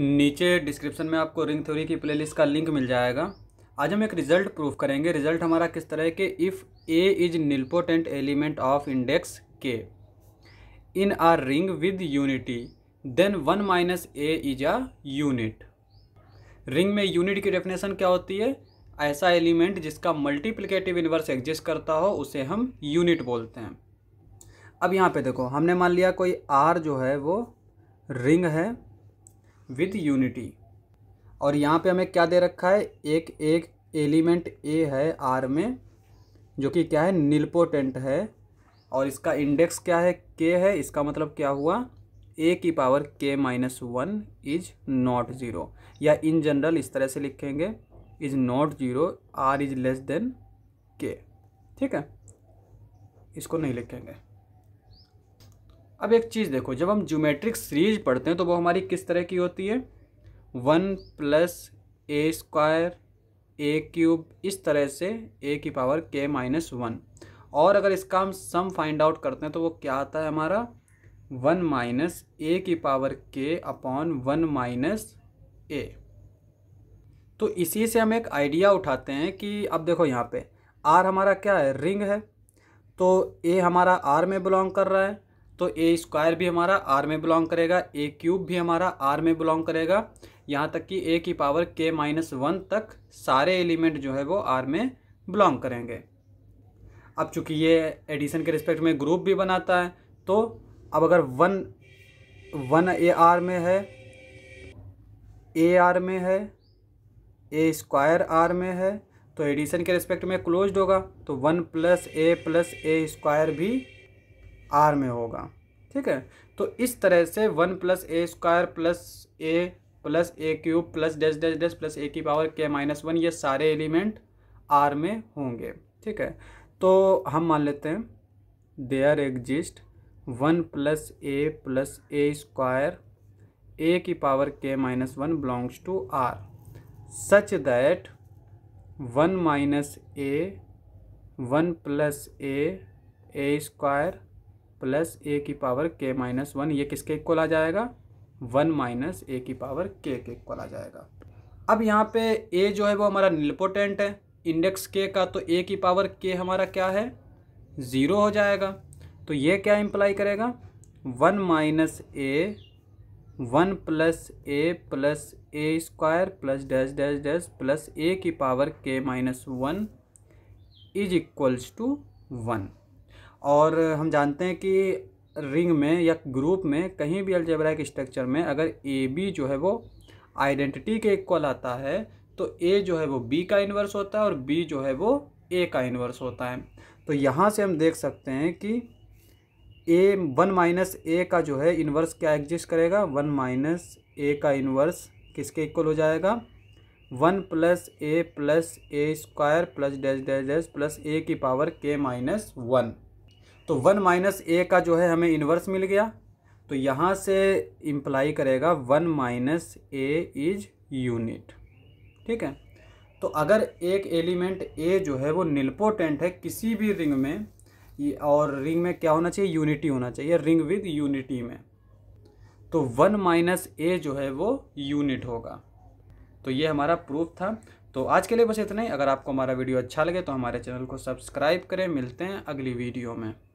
नीचे डिस्क्रिप्शन में आपको रिंग थ्योरी की प्लेलिस्ट का लिंक मिल जाएगा आज हम एक रिजल्ट प्रूफ करेंगे रिजल्ट हमारा किस तरह के if A is nilpotent element of index K in a ring with unity then one minus A is a unit ring में यूनिट की डेफिनेशन क्या होती है ऐसा एलिमेंट जिसका मल्टीप्लिकेटिव इनवर्स एग्जिस्ट करता हो उसे हम यूनिट बोलते हैं अब यहाँ पे देखो हमने मान लिया कोई आर जो है वो रिंग है विथ यूनिटी और यहाँ पे हमें क्या दे रखा है एक एक एलिमेंट ए है आर में जो कि क्या है निलपोटेंट है और इसका इंडेक्स क्या है के है इसका मतलब क्या हुआ ए की power K minus one is not zero या इन जनरल इस तरह से लिखेंगे is not zero R is less than K ठीक है इसको नहीं लिखेंगे अब एक चीज़ देखो जब हम ज्योमेट्रिक सीरीज पढ़ते हैं तो वो हमारी किस तरह की होती है one plus A square A cube इस तरह से ए की पावर के माइनस वन और अगर इसका हम सम फाइंड आउट करते हैं तो वो क्या आता है हमारा वन माइनस ए की पावर के अपॉन वन माइनस ए तो इसी से हम एक आइडिया उठाते हैं कि अब देखो यहाँ पे आर हमारा क्या है रिंग है तो ए हमारा आर में बिलोंग कर रहा है तो ए स्क्वायर भी हमारा आर में बिलोंग करेगा ए क्यूब भी हमारा आर में बिलोंग करेगा यहाँ तक कि ए की पावर के माइनस वन तक सारे एलिमेंट जो है वो आर में बिलोंग करेंगे अब चूंकि ये एडिशन के रिस्पेक्ट में ग्रुप भी बनाता है तो अब अगर वन वन ए आर में है ए आर में है ए स्क्वायर आर में है तो एडिशन के रिस्पेक्ट में क्लोज्ड होगा तो one plus A plus A square भी आर में होगा ठीक है तो इस तरह से one plus A square plus A plus A cube plus dash dash dash plus A की पावर के माइनस वन ये सारे एलिमेंट आर में होंगे ठीक है तो हम मान लेते हैं there exist one plus A plus A square A की power K minus one belongs to R such that one minus A one plus A A square plus A की पावर के माइनस वन ये किसके equal आ जाएगा one minus ए की power के के equal आ जाएगा अब यहाँ पे ए जो है वो हमारा निलपोटेंट है इंडेक्स के का तो ए की पावर के हमारा क्या है ज़ीरो हो जाएगा तो ये क्या इम्प्लाई करेगा one minus A one plus A plus A square plus dash dash dash plus A की power K minus one is equals to one और हम जानते हैं कि रिंग में या ग्रुप में कहीं भी अल्जेब्राइक स्ट्रक्चर में अगर ए बी जो है वो आइडेंटिटी के इक्वल आता है तो ए जो है वो बी का इन्वर्स होता है और बी जो है वो ए का इन्वर्स होता है तो यहाँ से हम देख सकते हैं कि ए वन माइनस ए का जो है इन्वर्स क्या एग्जिस्ट करेगा वन माइनस ए का इन्वर्स किसके इक्वल हो जाएगा one plus A plus A square plus dash dash dash plus A की पावर के माइनस वन तो वन माइनस ए का जो है हमें इन्वर्स मिल गया तो यहाँ से इम्प्लाई करेगा one minus A is unit ठीक है तो अगर एक एलिमेंट ए जो है वो निलपोटेंट है किसी भी रिंग में और रिंग में क्या होना चाहिए यूनिटी होना चाहिए रिंग विद यूनिटी में तो वन माइनस ए जो है वो यूनिट होगा तो ये हमारा प्रूफ था तो आज के लिए बस इतना ही अगर आपको हमारा वीडियो अच्छा लगे तो हमारे चैनल को सब्सक्राइब करें मिलते हैं अगली वीडियो में